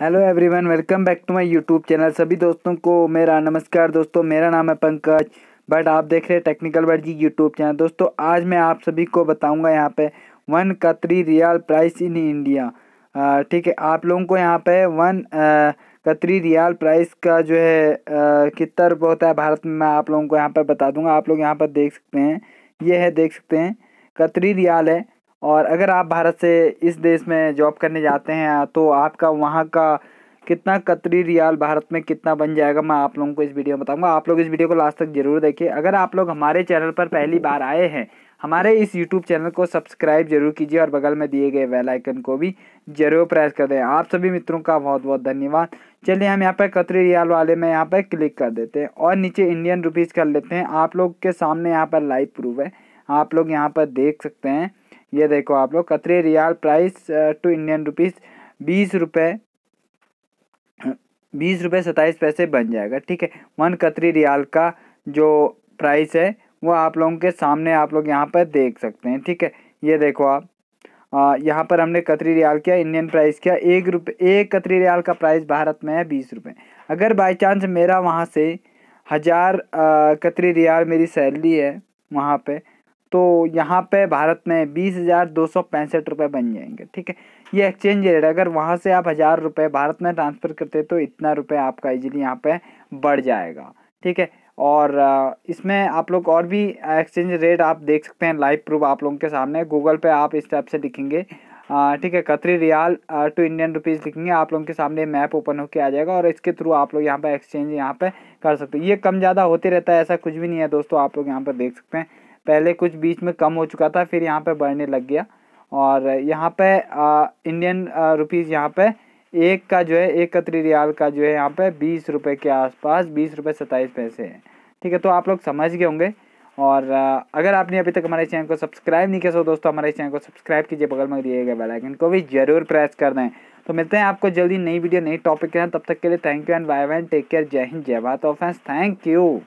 hello everyone welcome back to my YouTube channel सभी दोस्तों को मेरा नमस्कार दोस्तों मेरा नाम है पंकज बट आप देख रहे हैं technical Bhatt ji YouTube channel दोस्तों आज मैं आप सभी को बताऊंगा यहाँ पे वन कतरी रियाल प्राइस इन इंडिया ठीक है आप लोगों को यहाँ पे वन कतरी रियाल प्राइस का जो है कितना रुपये होता है भारत में मैं आप लोगों को यहाँ पर बता दूँगा आप लोग यहाँ पर देख सकते हैं ये है देख सकते हैं कतरी रियाल है और अगर आप भारत से इस देश में जॉब करने जाते हैं तो आपका वहाँ का कितना कतरी रियाल भारत में कितना बन जाएगा मैं आप लोगों को इस वीडियो में बताऊंगा आप लोग इस वीडियो को लास्ट तक जरूर देखिए अगर आप लोग हमारे चैनल पर पहली बार आए हैं हमारे इस यूट्यूब चैनल को सब्सक्राइब जरूर कीजिए और बगल में दिए गए बेल आइकन को भी जरूर प्रेस कर दें आप सभी मित्रों का बहुत बहुत धन्यवाद चलिए हम यहाँ पर कतरी रियाल वाले में यहाँ पर क्लिक कर देते हैं और नीचे इंडियन रुपीज़ कर लेते हैं आप लोग के सामने यहाँ पर लाइव प्रूफ है आप लोग यहाँ पर देख सकते हैं ये देखो आप लोग Qatari riyal price to Indian rupees बीस रुपये बीस रुपये सत्ताईस पैसे बन जाएगा ठीक है वन कतरी रियाल का जो प्राइस है वो आप लोगों के सामने आप लोग यहाँ पर देख सकते हैं ठीक है ये देखो आप यहाँ पर हमने कतरी रियाल किया इंडियन प्राइस किया एक रुपये एक कतरी रियाल का प्राइस भारत में है बीस रुपये अगर बाई चांस मेरा वहाँ से हज़ार कतरी रियाल मेरी सैलरी है वहाँ पे तो यहाँ पे भारत में बीस हज़ार दो सौ पैंसठ रुपये बन जाएंगे ठीक है ये एक्सचेंज रेट है अगर वहाँ से आप हज़ार रुपये भारत में ट्रांसफ़र करते तो इतना रुपये आपका इजीली यहाँ पे बढ़ जाएगा ठीक है और इसमें आप लोग और भी एक्सचेंज रेट आप देख सकते हैं लाइव प्रूफ आप लोगों के सामने गूगल पे आप इस टाइप से लिखेंगे ठीक है कतरी रियाल टू इंडियन रुपीज़ लिखेंगे आप लोगों के सामने मैप ओपन होकर आ जाएगा और इसके थ्रू आप लोग यहाँ पर एक्सचेंज यहाँ पर कर सकते हो ये कम ज़्यादा होते रहता है ऐसा कुछ भी नहीं है दोस्तों आप लोग यहाँ पर देख सकते हैं पहले कुछ बीच में कम हो चुका था फिर यहाँ पे बढ़ने लग गया और यहाँ पे आ, इंडियन रुपीज़ यहाँ पे एक का जो है एक कतरी रियाल का जो है यहाँ पे बीस रुपये के आसपास बीस रुपये सत्ताईस पैसे है ठीक है तो आप लोग समझ गए होंगे और अगर आपने अभी तक हमारे चैनल को सब्सक्राइब नहीं किया सो दोस्तों हमारे चैनल को सब्सक्राइब कीजिए बगल में दिए गए बेलाइकन को भी जरूर प्रेस कर दें तो मिलते हैं आपको जल्दी नई वीडियो नई टॉपिक के हैं तब तक के लिए thank you and bye bye take care जय हिंद जय भारत ऑफेंस थैंक यू